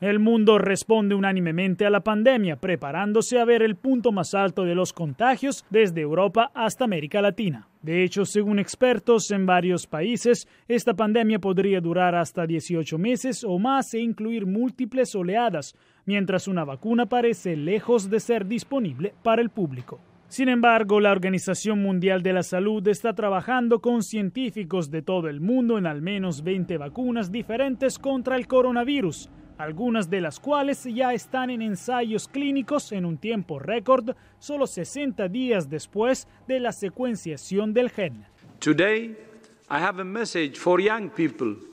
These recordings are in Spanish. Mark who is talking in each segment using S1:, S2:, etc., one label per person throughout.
S1: El mundo responde unánimemente a la pandemia, preparándose a ver el punto más alto de los contagios desde Europa hasta América Latina. De hecho, según expertos en varios países, esta pandemia podría durar hasta 18 meses o más e incluir múltiples oleadas, mientras una vacuna parece lejos de ser disponible para el público. Sin embargo, la Organización Mundial de la Salud está trabajando con científicos de todo el mundo en al menos 20 vacunas diferentes contra el coronavirus, algunas de las cuales ya están en ensayos clínicos en un tiempo récord, solo 60 días después de la secuenciación del gen.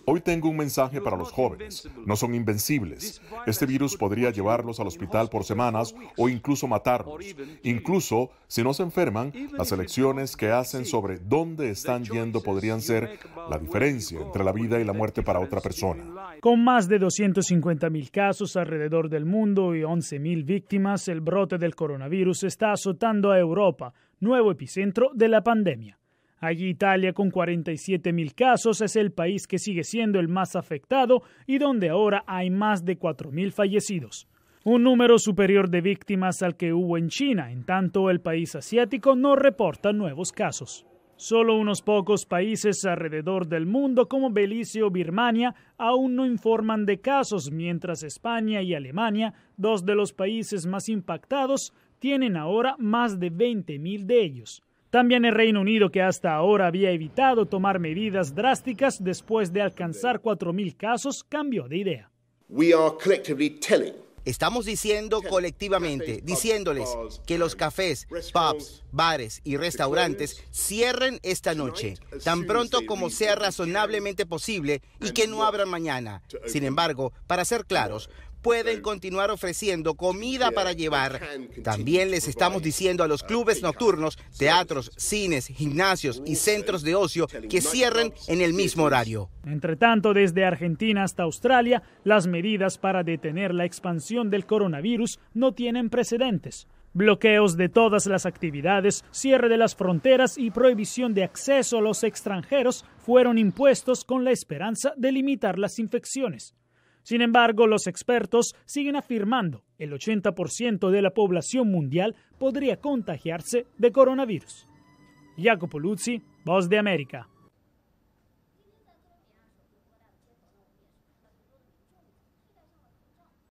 S2: Hoy tengo un mensaje para los jóvenes. No son invencibles. Este virus podría llevarlos al hospital por semanas o incluso matarlos. Incluso si no se enferman, las elecciones que hacen sobre dónde están yendo podrían ser la diferencia entre la vida y la muerte para otra persona.
S1: Con más de 250.000 casos alrededor del mundo y 11.000 víctimas, el brote del coronavirus está azotando a Europa, nuevo epicentro de la pandemia. Allí Italia, con 47.000 casos, es el país que sigue siendo el más afectado y donde ahora hay más de 4.000 fallecidos. Un número superior de víctimas al que hubo en China, en tanto el país asiático no reporta nuevos casos. Solo unos pocos países alrededor del mundo, como Belice o Birmania, aún no informan de casos, mientras España y Alemania, dos de los países más impactados, tienen ahora más de 20.000 de ellos. También el Reino Unido, que hasta ahora había evitado tomar medidas drásticas después de alcanzar 4.000 casos, cambió de idea.
S3: Estamos diciendo colectivamente, diciéndoles que los cafés, pubs, bares y restaurantes cierren esta noche, tan pronto como sea razonablemente posible y que no abran mañana. Sin embargo, para ser claros, pueden continuar ofreciendo comida para llevar. También les estamos diciendo a los clubes nocturnos, teatros, cines, gimnasios y centros de ocio que cierren en el mismo horario.
S1: Entre tanto, desde Argentina hasta Australia, las medidas para detener la expansión del coronavirus no tienen precedentes. Bloqueos de todas las actividades, cierre de las fronteras y prohibición de acceso a los extranjeros fueron impuestos con la esperanza de limitar las infecciones. Sin embargo, los expertos siguen afirmando el 80% de la población mundial podría contagiarse de coronavirus. Jacopo Luzzi, Voz de América.